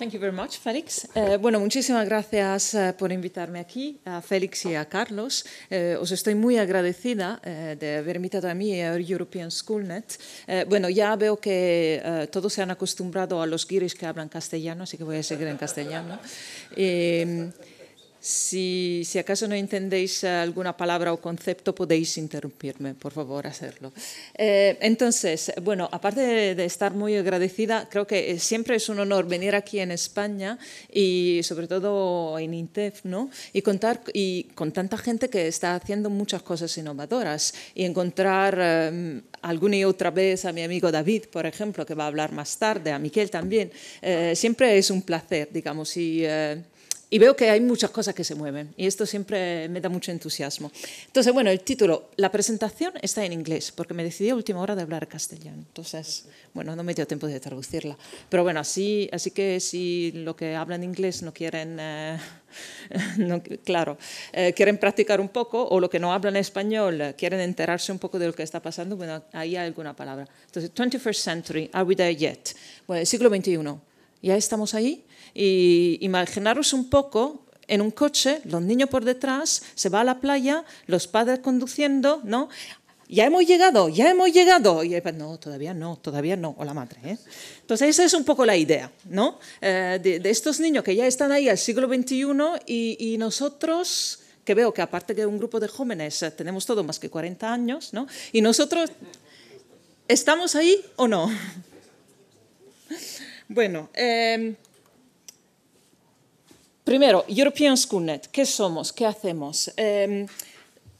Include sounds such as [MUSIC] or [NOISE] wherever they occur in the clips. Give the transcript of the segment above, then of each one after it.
Thank you very much, Félix. Eh, bueno, muchísimas gracias eh, por invitarme aquí, a Félix y a Carlos. Eh, os estoy muy agradecida de haber invitado a mí a European Schoolnet. bueno, ya veo que todos se han acostumbrado a los guiris que hablan castellano, así que voy a seguir en castellano. Si, si, acaso no entendéis alguna palabra o concepto, podéis interrumpirme, por favor, hacerlo. Eh, entonces, bueno, aparte de, estar muy agradecida, creo que eh, siempre es un honor venir aquí en España y sobre todo en INTEF, ¿no? Y contar y con tanta gente que está haciendo muchas cosas innovadoras y encontrar eh, alguna y otra vez a mi amigo David, por ejemplo, que va a hablar más tarde, a Miquel también. siempre es un placer, digamos, y y veo que hay muchas cosas que se mueven y esto siempre me da mucho entusiasmo. Entonces, bueno, el título, la presentación está en inglés porque me decidí a última hora de hablar castellano. Entonces, bueno, no me dio tiempo de traducirla. Pero bueno, así, así que si lo que hablan inglés no quieren, eh, [LAUGHS] claro, eh, quieren practicar un poco o lo que no hablan español eh, quieren enterarse un poco de lo que está pasando, bueno, ahí hay alguna palabra. Entonces, 21st century, are we yet? Bueno, siglo XXI ya estamos ahí. Y imaginaros un poco en un coche, los niños por detrás, se va a la playa, los padres conduciendo, ¿no? Ya hemos llegado, ya hemos llegado. Y no, todavía no, todavía no, o la madre. ¿eh? Entonces, esa es un poco la idea, ¿no? Eh, de, estos niños que ya están ahí al siglo XXI y, y nosotros, que veo que aparte de un grupo de jóvenes eh, tenemos todo más que 40 años, ¿no? Y nosotros, ¿estamos ahí o no? Bueno, em, primero, European Schoolnet, ¿qué somos? ¿Qué hacemos? Em,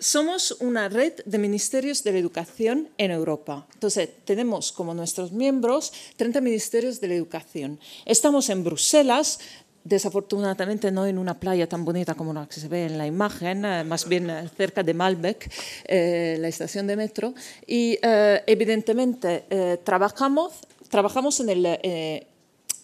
somos una red de ministerios de la educación en Europa. Entonces, tenemos como nuestros miembros 30 ministerios de la educación. Estamos en Bruselas, desafortunadamente no en una playa tan bonita como la que se ve en la imagen, eh, más bien eh, cerca de Malbec, eh, la estación de metro. Y evidentemente trabajamos, trabajamos en el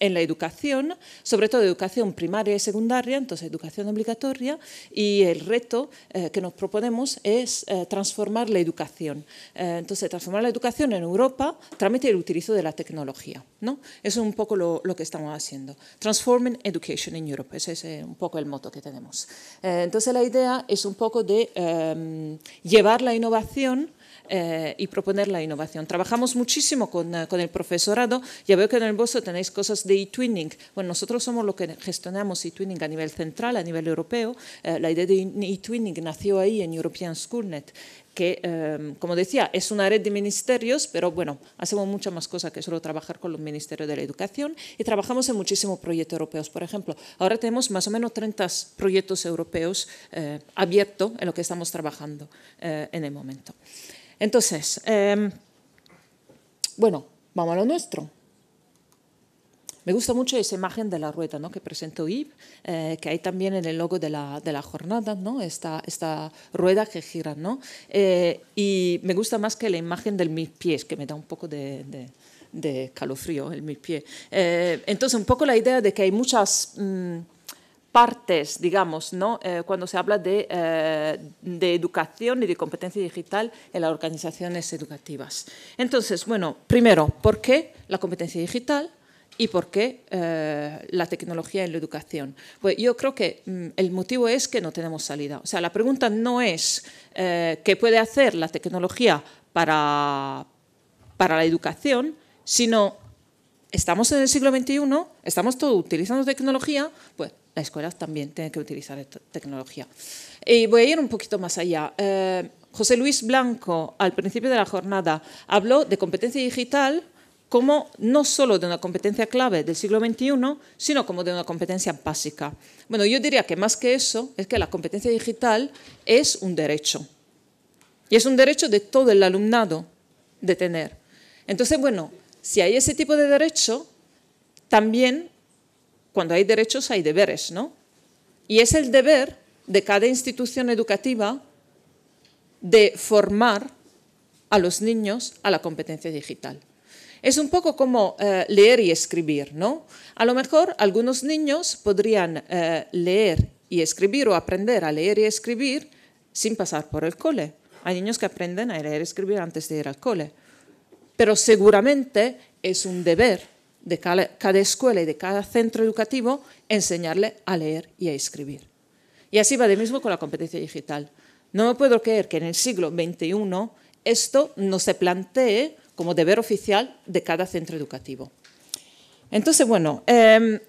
en la educación, sobre todo educación primaria y secundaria, entonces educación obligatoria, y el reto eh, que nos proponemos es eh, transformar la educación. Eh, entonces, transformar la educación en Europa tramite el utilizo de la tecnología. ¿no? Eso es un poco lo, lo que estamos haciendo. Transforming Education in Europe, ese es un poco el moto que tenemos. entonces, la idea es un poco de em, llevar la innovación eh, y proponer la innovación. Trabajamos muchísimo eh, con, el profesorado. Ya veo que en el bolso tenéis cosas de e-twinning. Bueno, nosotros somos los que gestionamos e-twinning a nivel central, a nivel europeo. Eh, la idea de e-twinning nació ahí en European SchoolNet que, em, como decía, es una red de ministerios, pero bueno, hacemos muchas más cosas que solo trabajar con los ministerios de la educación y trabajamos en muchísimos proyectos europeos. Por ejemplo, ahora tenemos más o menos 30 proyectos europeos eh, abiertos en lo que estamos trabajando eh, en el momento. Entonces, em, bueno, vamos a lo nuestro. Me gusta mucho esa imagen de la rueda ¿no? que presentó Yves, eh, que hay también en el logo de la, jornada, ¿no? esta, esta rueda que gira. ¿no? Eh, y me gusta más que la imagen del mis pies, que me da un poco de, calofrío el mi pie. Eh, entonces, un poco la idea de que hay muchas mm, partes, digamos, ¿no? cuando se habla de, de, educación y de competencia digital en las organizaciones educativas. Entonces, bueno, primero, ¿por qué la competencia digital? y por qué eh, la tecnología en la educación. Pues yo creo que mm, el motivo es que no tenemos salida. O sea, la pregunta no es eh, qué puede hacer la tecnología para, para la educación, sino estamos en el siglo XXI, estamos todos utilizando tecnología, pues la escuela también tiene que utilizar tecnología. Y voy a ir un poquito más allá. Eh, José Luis Blanco, al principio de la jornada, habló de competencia digital como no solo de una competencia clave del siglo XXI, sino como de una competencia básica. Bueno, yo diría que más que eso es que la competencia digital es un derecho. Y es un derecho de todo el alumnado de tener. Entonces, bueno, si hay ese tipo de derecho, también cuando hay derechos hay deberes, ¿no? Y es el deber de cada institución educativa de formar a los niños a la competencia digital. Es un poco como eh, leer y escribir, ¿no? A lo mejor algunos niños podrían eh, leer y escribir o aprender a leer y escribir sin pasar por el cole. Hay niños que aprenden a leer y escribir antes de ir al cole. Pero seguramente es un deber de cada, cada escuela y de cada centro educativo enseñarle a leer y a escribir. Y así va de mismo con la competencia digital. No me puedo creer que en el siglo XXI esto no se plantee como deber oficial de cada centro educativo. Entonces, bueno, em,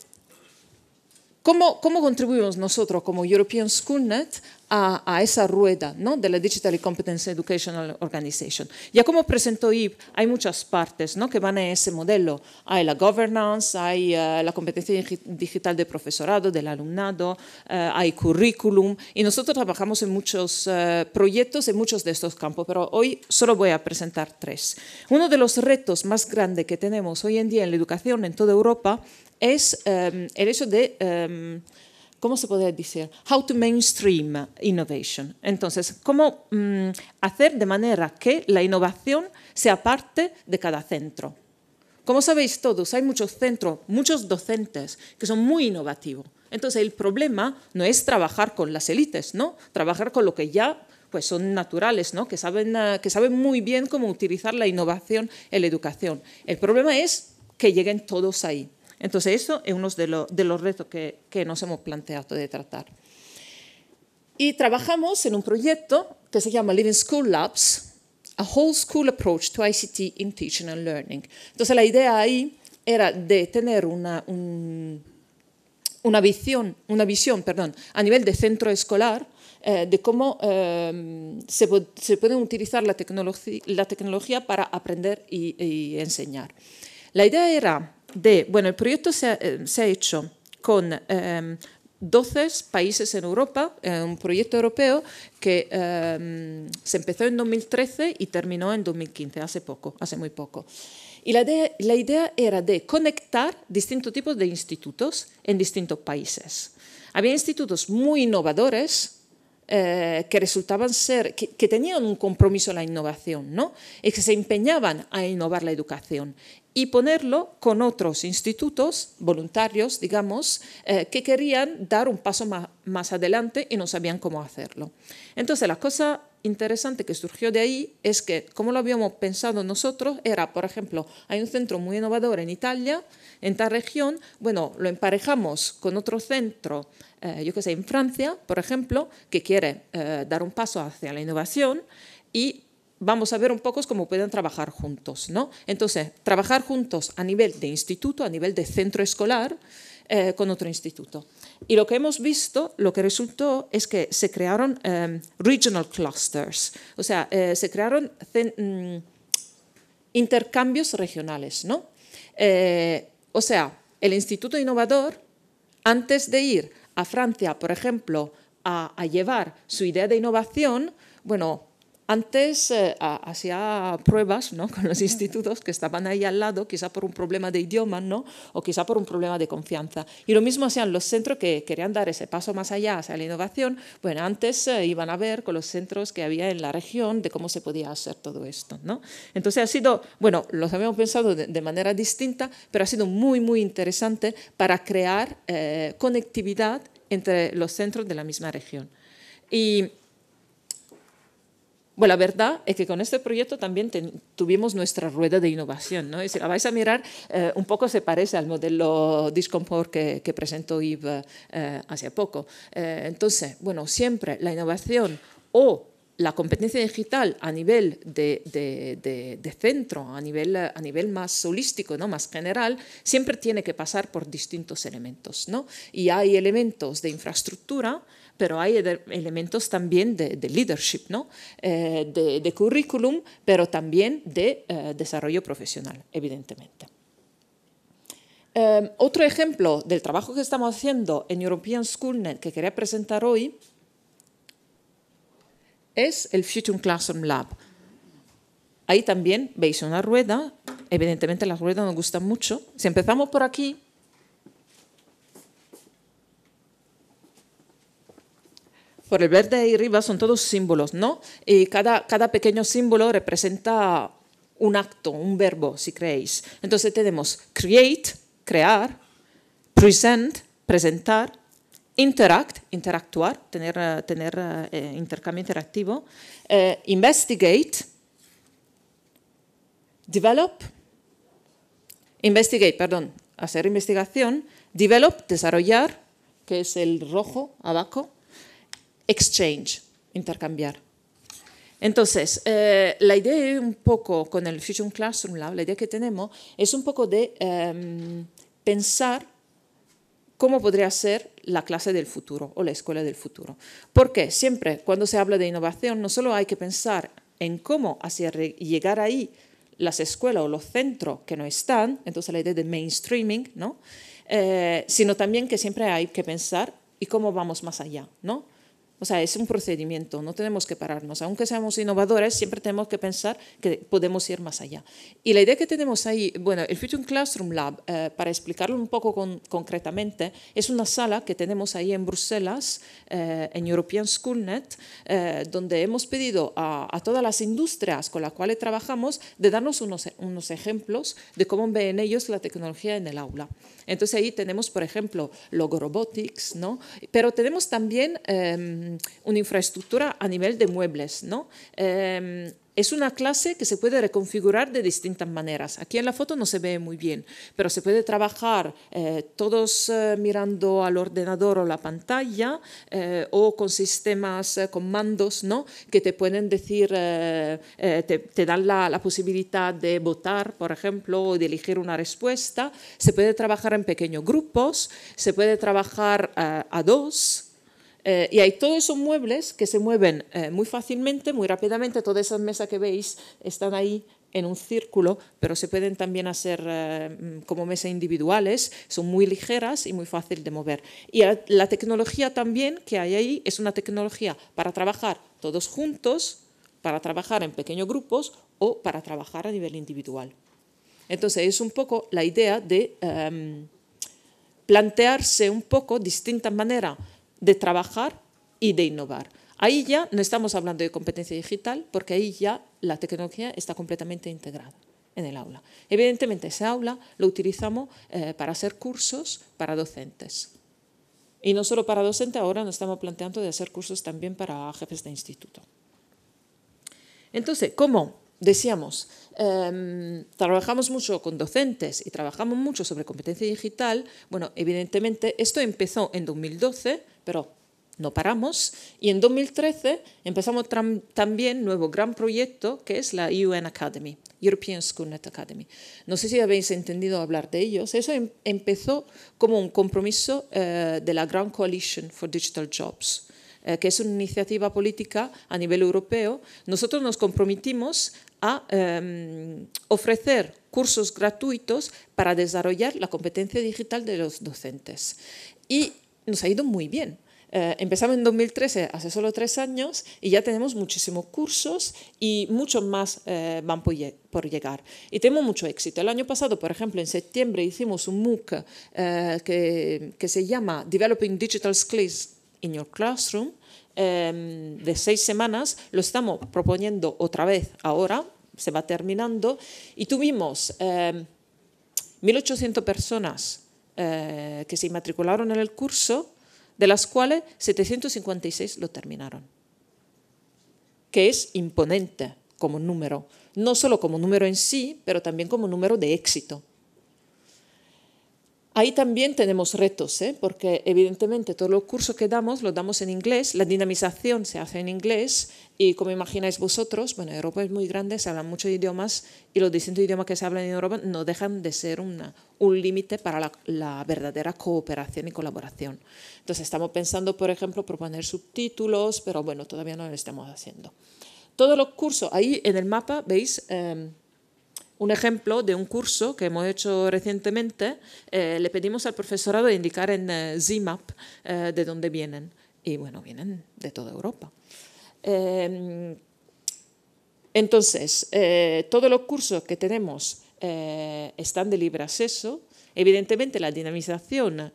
¿Cómo, contribuimos nosotros como European Schoolnet a, esa rueda ¿no? de la Digital Competence Educational Organization? Ya como presentó Yves, hay muchas partes ¿no? que van a ese modelo. Hay la governance, hay eh, la competencia digital de profesorado, del alumnado, eh, hay currículum y nosotros trabajamos en muchos eh, proyectos en muchos de estos campos, pero hoy solo voy a presentar tres. Uno de los retos más grandes que tenemos hoy en día en la educación en toda Europa es em, el hecho de, em, ¿cómo se podría decir? How to mainstream innovation. Entonces, cómo mm, hacer de manera que la innovación sea parte de cada centro. Como sabéis todos, hay muchos centros, muchos docentes que son muy innovativos. Entonces, el problema no es trabajar con las élites, ¿no? Trabajar con lo que ya pues son naturales, ¿no? que, saben, eh, que saben muy bien cómo utilizar la innovación en la educación. El problema es que lleguen todos ahí. Entonces, eso es uno de, los, retos que, nos hemos planteado de tratar. Y trabajamos en un proyecto que se llama Living School Labs, a Whole School Approach to ICT in Teaching and Learning. Entonces, la idea ahí era de tener una, una visión, una visión perdón, a nivel de centro escolar eh, de cómo em, se, puede utilizar la, tecnología, para aprender y enseñar. La idea era de, bueno, el proyecto se ha, eh, se hecho con 12 em, países en Europa, eh, un proyecto europeo que em, se empezó en 2013 y terminó en 2015, hace poco, hace muy poco. Y la, la idea era de conectar distintos tipos de institutos en distintos países. Había institutos muy innovadores eh, que resultaban ser, que, tenían un compromiso en la innovación, ¿no? Y que se empeñaban a innovar la educación y ponerlo con otros institutos voluntarios, digamos, eh, que querían dar un paso más, más adelante y no sabían cómo hacerlo. Entonces, la cosa interesante que surgió de ahí es que, como lo habíamos pensado nosotros, era, por ejemplo, hay un centro muy innovador en Italia, en tal región, bueno, lo emparejamos con otro centro, eh, yo que sé, en Francia, por ejemplo, que quiere eh, dar un paso hacia la innovación y vamos a ver un poco cómo pueden trabajar juntos. ¿no? Entonces, trabajar juntos a nivel de instituto, a nivel de centro escolar, eh, con otro instituto. Y lo que hemos visto, lo que resultó es que se crearon em, regional clusters, o sea, eh, se crearon mm, intercambios regionales. ¿no? Eh, o sea, el Instituto Innovador, antes de ir a Francia, por ejemplo, a llevar su idea de innovación, bueno, antes eh, hacía pruebas ¿no? [LAUGHS] con los institutos que estaban ahí al lado, quizá por un problema de idioma ¿no? o quizá por un problema de confianza. Y lo mismo hacían los centros que querían dar ese paso más allá hacia la innovación. Bueno, antes eh, iban a ver con los centros que había en la región de cómo se podía hacer todo esto. ¿no? Entonces ha sido, bueno, los habíamos pensado de, manera distinta, pero ha sido muy, muy interesante para crear eh, conectividad entre los centros de la misma región. Y bueno, la verdad es que con este proyecto también tuvimos nuestra rueda de innovación, ¿no? Y si la vais a mirar, eh, un poco se parece al modelo Discomfort que, que presentó Yves eh, hace poco. Eh, entonces, bueno, siempre la innovación o la competencia digital a nivel de, centro, a nivel, a nivel más holístico, ¿no? más general, siempre tiene que pasar por distintos elementos. ¿no? Y hay elementos de infraestructura, pero hay elementos también de, leadership, ¿no? Eh, de, currículum, pero también de eh, desarrollo profesional, evidentemente. Eh, otro ejemplo del trabajo que estamos haciendo en European Schoolnet que quería presentar hoy es el Future Classroom Lab. Ahí también veis una rueda, evidentemente las ruedas nos gustan mucho. Si empezamos por aquí, por el verde y arriba son todos símbolos, ¿no? Y cada, cada pequeño símbolo representa un acto, un verbo, si creéis. Entonces tenemos create, crear, present, presentar, interact, interactuar, tener, tener eh, intercambio interactivo, eh, investigate, develop, investigate, perdón, hacer investigación, develop, desarrollar, que es el rojo abajo, exchange, intercambiar. Entonces, eh, la idea un poco con el Fusion Classroom Lab, la idea que tenemos es un poco de em, pensar cómo podría ser la clase del futuro o la escuela del futuro. Porque siempre cuando se habla de innovación, no solo hay que pensar en cómo hacer llegar ahí las escuelas o los centros que no están, entonces la idea de mainstreaming, ¿no? Eh, sino también que siempre hay que pensar y cómo vamos más allá, ¿no? O sea, es un procedimiento, no tenemos que pararnos. Aunque seamos innovadores, siempre tenemos que pensar que podemos ir más allá. Y la idea que tenemos ahí, bueno, el Future Classroom Lab, eh, para explicarlo un poco concretamente, es una sala que tenemos ahí en Bruselas, eh, en European Schoolnet, eh, donde hemos pedido a, a, todas las industrias con las cuales trabajamos de darnos unos, unos ejemplos de cómo ven ellos la tecnología en el aula. Entonces ahí tenemos, por ejemplo, Logo Robotics, ¿no? Pero tenemos también em, Mm, una infraestructura a nivel de muebles, ¿no? Em, es una clase que se puede reconfigurar de distintas maneras. Aquí en la foto no se ve muy bien, pero se puede trabajar eh, todos eh, mirando al ordenador o la pantalla eh, o con sistemas, con mandos, ¿no? que te pueden decir, te, dan la, la, posibilidad de votar, por ejemplo, o de elegir una respuesta. Se puede trabajar en pequeños grupos, se puede trabajar a dos eh, y hay todos esos muebles que se mueven eh, muy fácilmente, muy rápidamente. Todas esas mesas que veis están ahí en un círculo, pero se pueden también hacer eh, mm, como mesas individuales, son muy ligeras y muy fácil de mover. Y la tecnología también que hay ahí es una tecnología para trabajar todos juntos, para trabajar en pequeños grupos o para trabajar a nivel individual. Entonces es un poco la idea de em, plantearse un poco distintas maneras de trabajar y de innovar. Ahí ya no estamos hablando de competencia digital, porque ahí ya la tecnología está completamente integrada en el aula. Evidentemente, ese aula lo utilizamos eh, para hacer cursos para docentes. Y no solo para docentes, ahora nos estamos planteando de hacer cursos también para jefes de instituto. Entonces, ¿cómo? Decíamos, Em, trabajamos mucho con docentes y trabajamos mucho sobre competencia digital, bueno, evidentemente esto empezó en 2012, pero no paramos. Y en 2013 empezamos también nuevo gran proyecto que es la UN Academy, European Schoolnet Academy. No sé si habéis entendido hablar de ellos. Eso em, empezó como un compromiso eh, de la Grand Coalition for Digital Jobs, eh, que es una iniciativa política a nivel europeo. Nosotros nos comprometimos a em, ofrecer cursos gratuitos para desarrollar la competencia digital de los docentes. Y nos ha ido muy bien. Eh, empezamos en 2013, hace solo tres años, y ya tenemos muchísimos cursos y muchos más eh, van por, llegar. Y tenemos mucho éxito. El año pasado, por ejemplo, en septiembre hicimos un MOOC eh, que, que, se llama Developing Digital Skills in Your Classroom, Em, de seis semanas, lo estamos proponiendo otra vez ahora, se va terminando, y tuvimos 1.800 em, personas eh, que se matricularon en el curso, de las cuales 756 lo terminaron, que es imponente como número, no solo como número en sí, pero también como número de éxito. Ahí también tenemos retos, ¿eh? porque evidentemente todos los cursos que damos los damos en inglés, la dinamización se hace en inglés y como imagináis vosotros, bueno, Europa es muy grande, se hablan muchos idiomas y los distintos idiomas que se hablan en Europa no dejan de ser una, un límite para la, verdadera cooperación y colaboración. Entonces estamos pensando, por ejemplo, proponer subtítulos, pero bueno, todavía no lo estamos haciendo. Todos los cursos, ahí en el mapa veis... Em, un ejemplo de un curso que hemos hecho recientemente, eh, le pedimos al profesorado de indicar en eh, ZMAP eh, de dónde vienen. Y bueno, vienen de toda Europa. Em, entonces, todos los cursos que tenemos están de libre acceso. Evidentemente, la dinamización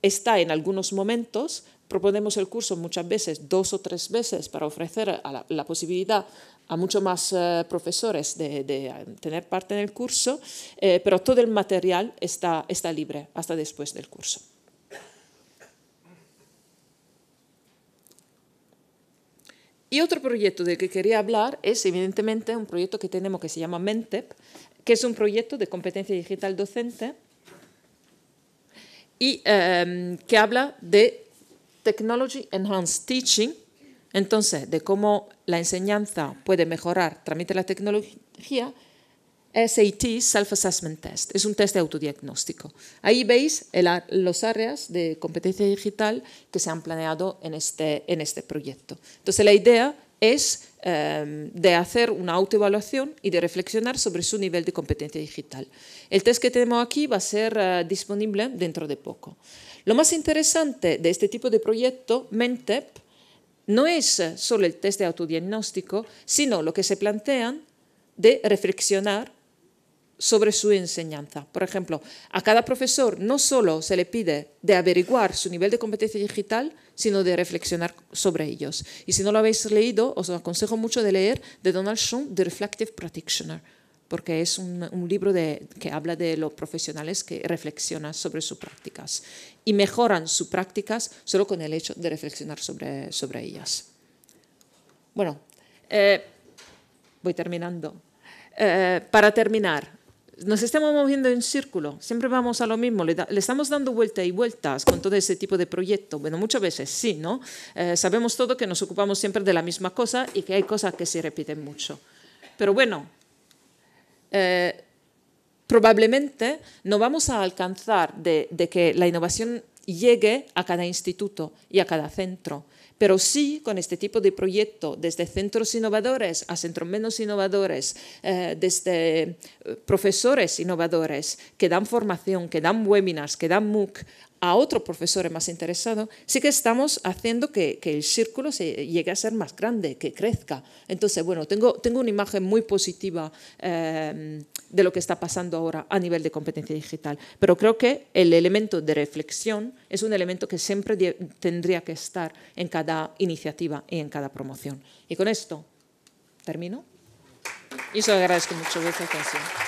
está en algunos momentos proponemos el curso muchas veces, dos o tres veces, para ofrecer la, posibilidad a muchos más eh, profesores de, eh, tener parte en el curso, eh, pero todo el material está, está libre hasta después del curso. Y otro proyecto del que quería hablar es evidentemente un proyecto que tenemos que se llama Mentep, que es un proyecto de competencia digital docente y em, que habla de Technology Enhanced Teaching, entonces, de cómo la enseñanza puede mejorar tramite la tecnología, SAT, Self-Assessment Test, es un test de autodiagnóstico. Ahí veis los áreas de competencia digital que se han planeado en este, en este proyecto. Entonces, la idea es em, de hacer una autoevaluación y de reflexionar sobre su nivel de competencia digital. El test que tenemos aquí va a ser eh, disponible dentro de poco. Lo más interesante de este tipo de proyecto, Mentep, no es solo el test de autodiagnóstico, sino lo que se plantean de reflexionar sobre su enseñanza. Por ejemplo, a cada profesor no solo se le pide de averiguar su nivel de competencia digital, sino de reflexionar sobre ellos. Y si no lo habéis leído, os aconsejo mucho de leer de Donald Shum, The Reflective Practitioner porque es un, libro que habla de los profesionales que reflexionan sobre sus prácticas y mejoran sus prácticas solo con el hecho de reflexionar sobre, sobre ellas. Bueno, eh, voy terminando. Eh, para terminar, nos estamos moviendo en círculo, siempre vamos a lo mismo, le, estamos dando vueltas y vueltas con todo ese tipo de proyectos. Bueno, muchas veces sí, ¿no? Eh, sabemos todo que nos ocupamos siempre de la misma cosa y que hay cosas que se repiten mucho. Pero bueno, eh, probablemente no vamos a alcanzar de, que la innovación llegue a cada instituto y a cada centro. Pero sí, con este tipo de proyecto, desde centros innovadores a centros menos innovadores, eh, desde eh, profesores innovadores que dan formación, que dan webinars, que dan MOOC, a otro profesor más interesado, sí que estamos haciendo que, el círculo se llegue a ser más grande, que crezca. Entonces, bueno, tengo, tengo una imagen muy positiva em, de lo que está pasando ahora a nivel de competencia digital, pero creo que el elemento de reflexión es un elemento que siempre tendría que estar en cada iniciativa y en cada promoción. Y con esto termino. Y eso agradezco mucho vuestra atención.